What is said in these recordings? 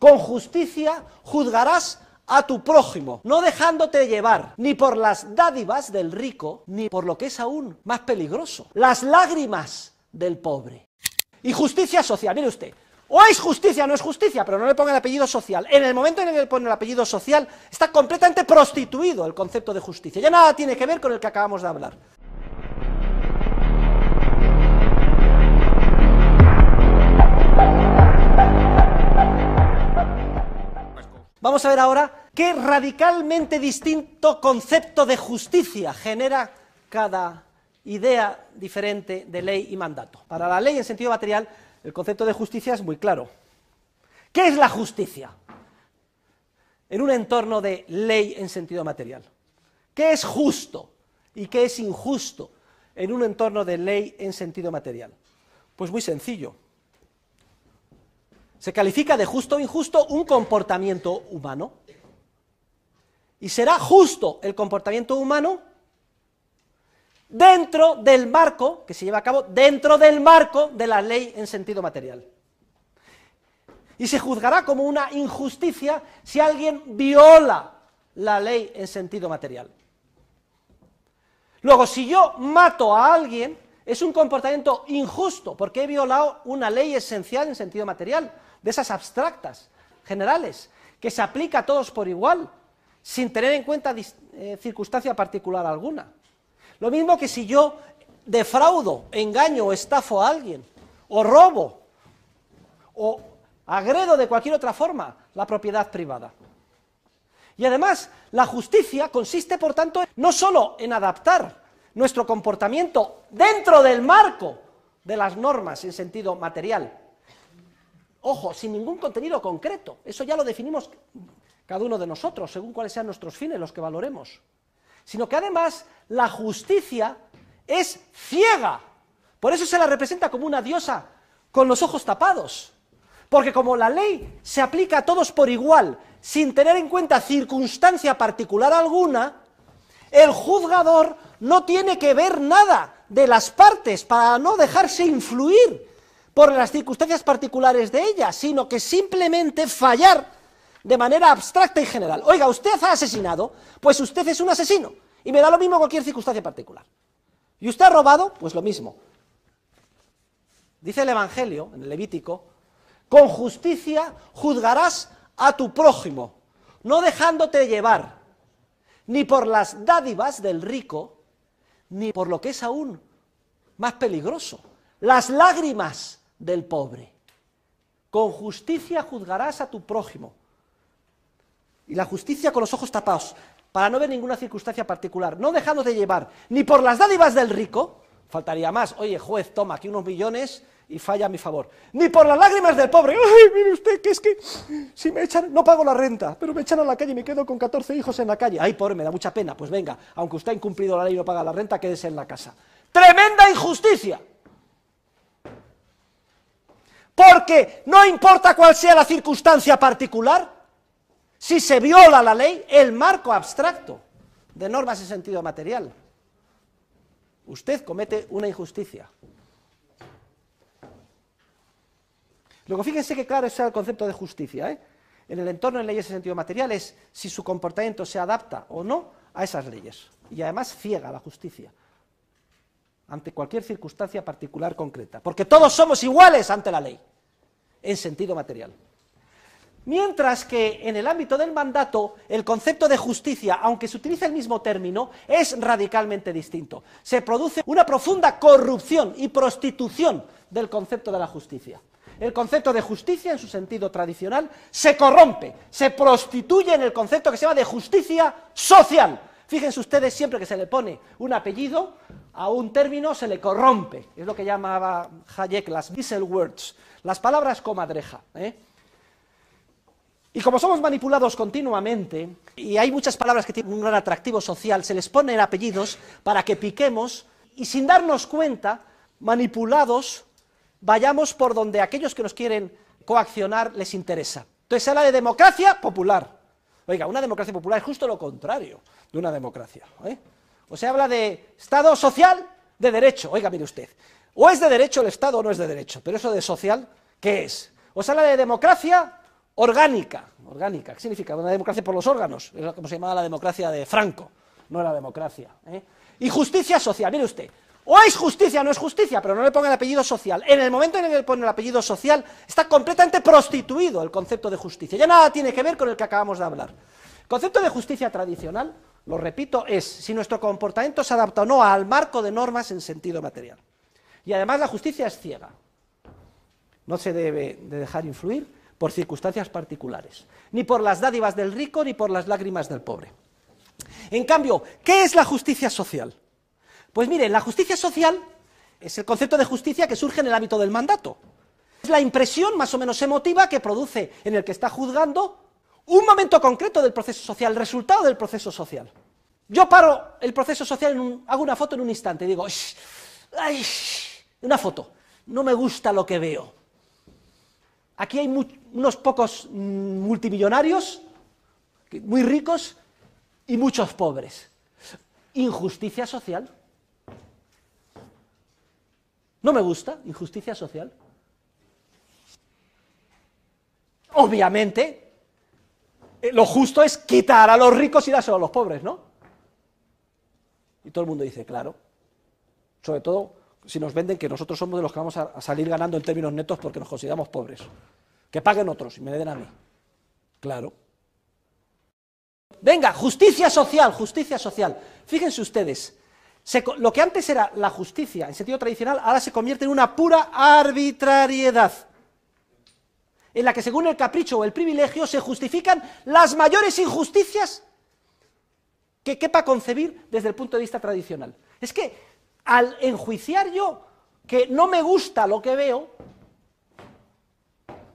Con justicia juzgarás a tu prójimo, no dejándote llevar ni por las dádivas del rico, ni por lo que es aún más peligroso, las lágrimas del pobre. Y justicia social, mire usted, o es justicia, no es justicia, pero no le ponga el apellido social. En el momento en el que le pone el apellido social, está completamente prostituido el concepto de justicia. Ya nada tiene que ver con el que acabamos de hablar. vamos a ver ahora qué radicalmente distinto concepto de justicia genera cada idea diferente de ley y mandato. Para la ley en sentido material, el concepto de justicia es muy claro. ¿Qué es la justicia? En un entorno de ley en sentido material. ¿Qué es justo y qué es injusto en un entorno de ley en sentido material? Pues muy sencillo. Se califica de justo o injusto un comportamiento humano. Y será justo el comportamiento humano dentro del marco, que se lleva a cabo dentro del marco de la ley en sentido material. Y se juzgará como una injusticia si alguien viola la ley en sentido material. Luego, si yo mato a alguien, es un comportamiento injusto porque he violado una ley esencial en sentido material de esas abstractas, generales, que se aplica a todos por igual, sin tener en cuenta eh, circunstancia particular alguna. Lo mismo que si yo defraudo, engaño o estafo a alguien, o robo, o agredo de cualquier otra forma la propiedad privada. Y además, la justicia consiste, por tanto, no solo en adaptar nuestro comportamiento dentro del marco de las normas en sentido material, Ojo, sin ningún contenido concreto. Eso ya lo definimos cada uno de nosotros, según cuáles sean nuestros fines, los que valoremos. Sino que además la justicia es ciega. Por eso se la representa como una diosa con los ojos tapados. Porque como la ley se aplica a todos por igual, sin tener en cuenta circunstancia particular alguna, el juzgador no tiene que ver nada de las partes para no dejarse influir por las circunstancias particulares de ella, sino que simplemente fallar de manera abstracta y general. Oiga, usted ha asesinado, pues usted es un asesino, y me da lo mismo cualquier circunstancia particular. ¿Y usted ha robado? Pues lo mismo. Dice el Evangelio, en el Levítico, con justicia juzgarás a tu prójimo, no dejándote llevar ni por las dádivas del rico, ni por lo que es aún más peligroso, las lágrimas del pobre. Con justicia juzgarás a tu prójimo. Y la justicia con los ojos tapados, para no ver ninguna circunstancia particular, no de llevar ni por las dádivas del rico, faltaría más, oye juez, toma aquí unos millones y falla a mi favor, ni por las lágrimas del pobre, mire usted, que es que si me echan, no pago la renta, pero me echan a la calle y me quedo con 14 hijos en la calle, ay pobre, me da mucha pena, pues venga, aunque usted ha incumplido la ley y no paga la renta, quédese en la casa. Tremenda injusticia. Porque no importa cuál sea la circunstancia particular, si se viola la ley, el marco abstracto de normas en sentido material, usted comete una injusticia. Luego, fíjense que claro es el concepto de justicia. ¿eh? En el entorno de leyes en sentido material es si su comportamiento se adapta o no a esas leyes. Y además ciega la justicia ante cualquier circunstancia particular concreta, porque todos somos iguales ante la ley, en sentido material. Mientras que en el ámbito del mandato, el concepto de justicia, aunque se utilice el mismo término, es radicalmente distinto. Se produce una profunda corrupción y prostitución del concepto de la justicia. El concepto de justicia, en su sentido tradicional, se corrompe, se prostituye en el concepto que se llama de justicia social. Fíjense ustedes, siempre que se le pone un apellido, a un término se le corrompe. Es lo que llamaba Hayek las diesel words, las palabras comadreja. ¿eh? Y como somos manipulados continuamente, y hay muchas palabras que tienen un gran atractivo social, se les ponen apellidos para que piquemos y sin darnos cuenta, manipulados, vayamos por donde aquellos que nos quieren coaccionar les interesa. Entonces se habla de democracia popular. Oiga, una democracia popular es justo lo contrario de una democracia. ¿eh? O se habla de Estado social, de derecho. Oiga, mire usted, o es de derecho el Estado o no es de derecho, pero eso de social, ¿qué es? O sea, habla de democracia orgánica. Orgánica, ¿qué significa? Una democracia por los órganos, es como se llamaba la democracia de Franco, no era democracia. ¿eh? Y justicia social, mire usted, o es justicia o no es justicia, pero no le ponga el apellido social. En el momento en el que le pone el apellido social, está completamente prostituido el concepto de justicia. Ya nada tiene que ver con el que acabamos de hablar. concepto de justicia tradicional lo repito, es si nuestro comportamiento se adapta o no al marco de normas en sentido material. Y además la justicia es ciega. No se debe de dejar influir por circunstancias particulares, ni por las dádivas del rico, ni por las lágrimas del pobre. En cambio, ¿qué es la justicia social? Pues miren, la justicia social es el concepto de justicia que surge en el ámbito del mandato. Es la impresión más o menos emotiva que produce en el que está juzgando un momento concreto del proceso social, el resultado del proceso social. Yo paro el proceso social, hago una foto en un instante y digo, una foto, no me gusta lo que veo. Aquí hay unos pocos mm, multimillonarios, muy ricos, y muchos pobres. Injusticia social. No me gusta, injusticia social. Obviamente, eh, lo justo es quitar a los ricos y dárselo a los pobres, ¿no? Y todo el mundo dice, claro. Sobre todo si nos venden que nosotros somos de los que vamos a salir ganando en términos netos porque nos consideramos pobres. Que paguen otros y me den a mí. Claro. Venga, justicia social, justicia social. Fíjense ustedes, lo que antes era la justicia en sentido tradicional ahora se convierte en una pura arbitrariedad en la que según el capricho o el privilegio se justifican las mayores injusticias que quepa concebir desde el punto de vista tradicional. Es que al enjuiciar yo que no me gusta lo que veo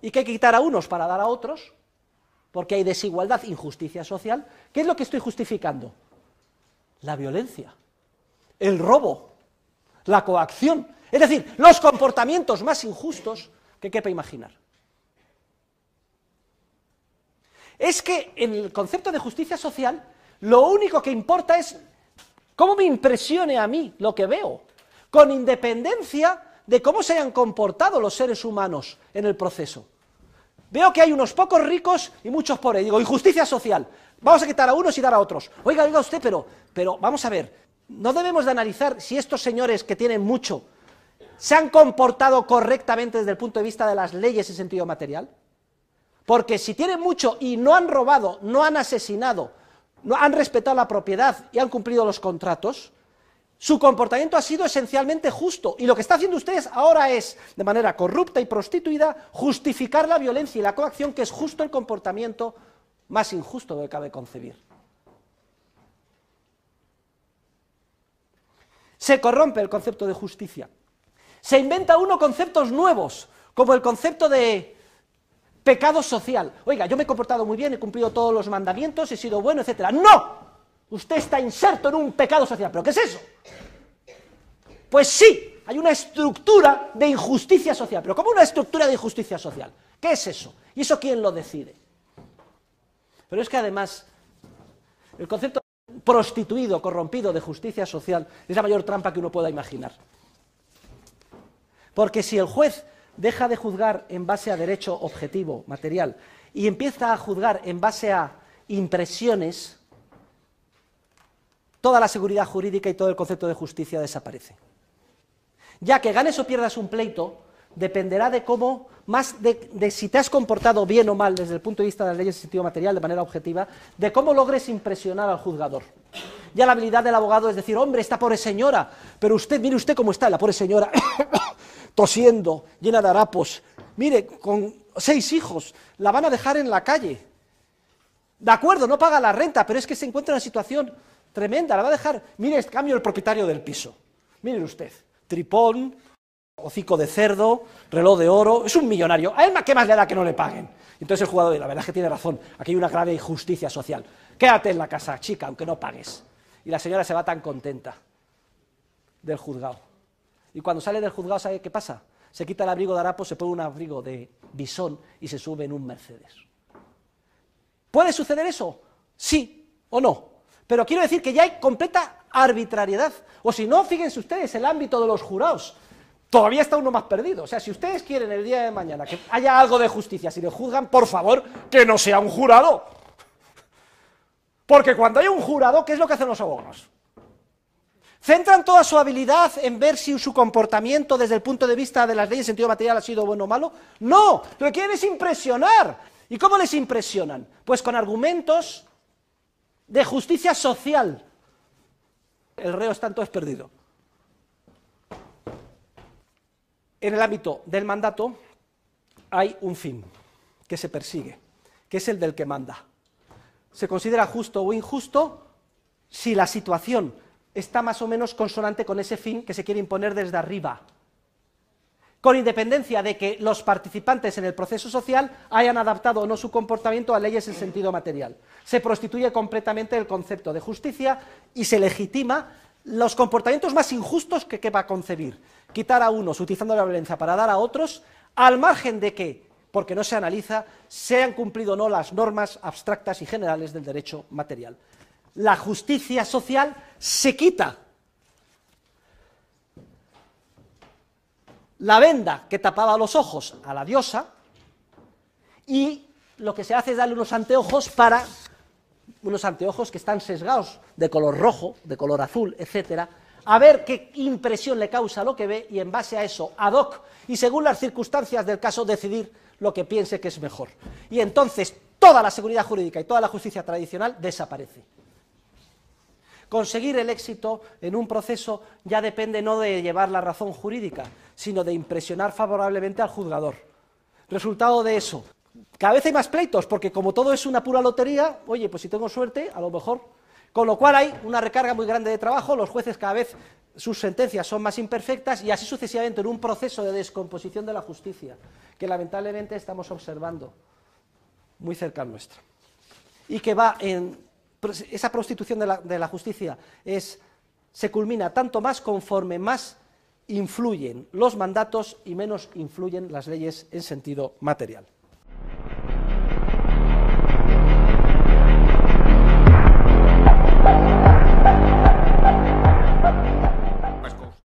y que hay que quitar a unos para dar a otros, porque hay desigualdad, injusticia social, ¿qué es lo que estoy justificando? La violencia, el robo, la coacción, es decir, los comportamientos más injustos que quepa imaginar. es que en el concepto de justicia social lo único que importa es cómo me impresione a mí lo que veo, con independencia de cómo se hayan comportado los seres humanos en el proceso. Veo que hay unos pocos ricos y muchos pobres. Digo, injusticia social. Vamos a quitar a unos y dar a otros. Oiga, oiga usted, pero, pero vamos a ver, no debemos de analizar si estos señores que tienen mucho se han comportado correctamente desde el punto de vista de las leyes en sentido material. Porque si tienen mucho y no han robado, no han asesinado, no han respetado la propiedad y han cumplido los contratos, su comportamiento ha sido esencialmente justo. Y lo que está haciendo ustedes ahora es, de manera corrupta y prostituida, justificar la violencia y la coacción, que es justo el comportamiento más injusto que cabe concebir. Se corrompe el concepto de justicia. Se inventa uno conceptos nuevos, como el concepto de Pecado social. Oiga, yo me he comportado muy bien, he cumplido todos los mandamientos, he sido bueno, etc. ¡No! Usted está inserto en un pecado social. ¿Pero qué es eso? Pues sí, hay una estructura de injusticia social. ¿Pero cómo una estructura de injusticia social? ¿Qué es eso? ¿Y eso quién lo decide? Pero es que además, el concepto prostituido, corrompido de justicia social es la mayor trampa que uno pueda imaginar. Porque si el juez deja de juzgar en base a derecho objetivo, material, y empieza a juzgar en base a impresiones, toda la seguridad jurídica y todo el concepto de justicia desaparece. Ya que ganes o pierdas un pleito, dependerá de cómo, más de, si te has comportado bien o mal desde el punto de vista de la ley en sentido material, de manera objetiva, de cómo logres impresionar al juzgador. Ya la habilidad del abogado es decir, hombre, esta pobre señora, pero usted, mire usted cómo está, la pobre señora, tosiendo, llena de harapos. Mire, con seis hijos, la van a dejar en la calle. De acuerdo, no paga la renta, pero es que se encuentra en una situación tremenda, la va a dejar. Mire, cambio el propietario del piso. mire usted, tripón, hocico de cerdo, reloj de oro, es un millonario. A él qué más le da que no le paguen. Entonces el jugador, la verdad es que tiene razón, aquí hay una grave injusticia social. Quédate en la casa, chica, aunque no pagues. Y la señora se va tan contenta del juzgado. Y cuando sale del juzgado, ¿sabe qué pasa? Se quita el abrigo de harapo, se pone un abrigo de bisón y se sube en un Mercedes. ¿Puede suceder eso? Sí o no. Pero quiero decir que ya hay completa arbitrariedad. O si no, fíjense ustedes, el ámbito de los jurados. Todavía está uno más perdido. O sea, si ustedes quieren el día de mañana que haya algo de justicia, si le juzgan, por favor, que no sea un jurado. Porque cuando hay un jurado, ¿qué es lo que hacen los abogados? Centran toda su habilidad en ver si su comportamiento desde el punto de vista de las leyes en sentido material ha sido bueno o malo. No, lo que quieren es impresionar. ¿Y cómo les impresionan? Pues con argumentos de justicia social. El reo está es perdido. En el ámbito del mandato hay un fin que se persigue, que es el del que manda. Se considera justo o injusto si la situación está más o menos consonante con ese fin que se quiere imponer desde arriba, con independencia de que los participantes en el proceso social hayan adaptado o no su comportamiento a leyes en sentido material. Se prostituye completamente el concepto de justicia y se legitima los comportamientos más injustos que, quepa va a concebir. Quitar a unos utilizando la violencia para dar a otros, al margen de que, porque no se analiza, se han cumplido o no las normas abstractas y generales del derecho material la justicia social se quita. La venda que tapaba los ojos a la diosa y lo que se hace es darle unos anteojos para unos anteojos que están sesgados de color rojo, de color azul, etcétera, a ver qué impresión le causa lo que ve y en base a eso, ad hoc y según las circunstancias del caso, decidir lo que piense que es mejor. Y entonces toda la seguridad jurídica y toda la justicia tradicional desaparece. Conseguir el éxito en un proceso ya depende no de llevar la razón jurídica, sino de impresionar favorablemente al juzgador. Resultado de eso, cada vez hay más pleitos, porque como todo es una pura lotería, oye, pues si tengo suerte, a lo mejor. Con lo cual hay una recarga muy grande de trabajo, los jueces cada vez sus sentencias son más imperfectas y así sucesivamente en un proceso de descomposición de la justicia, que lamentablemente estamos observando muy cerca al nuestro. Y que va en esa prostitución de la, justicia se culmina tanto más conforme más influyen los mandatos y menos influyen las leyes en sentido material.